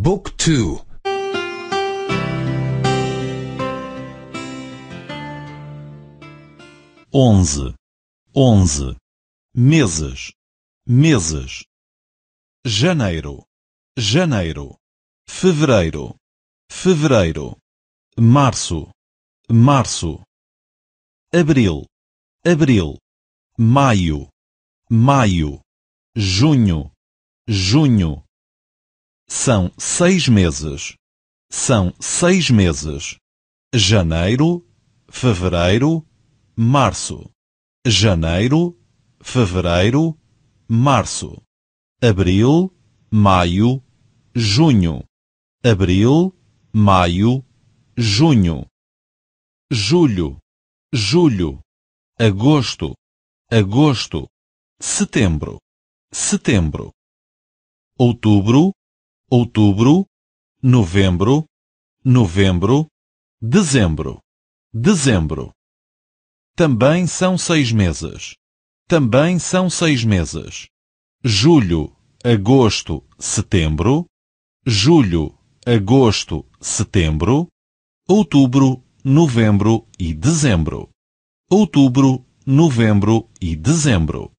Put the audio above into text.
Book 2 Onze, onze. meses meses janeiro janeiro fevereiro fevereiro março março abril abril maio maio junho junho são seis meses. São seis meses. Janeiro, fevereiro, março. Janeiro, fevereiro, março. Abril, maio, junho. Abril, maio, junho. Julho, julho. Agosto, agosto. Setembro, setembro. Outubro, outubro, novembro, novembro, dezembro, dezembro. Também são seis meses. Também são seis meses. Julho, agosto, setembro, julho, agosto, setembro, outubro, novembro e dezembro. Outubro, novembro e dezembro.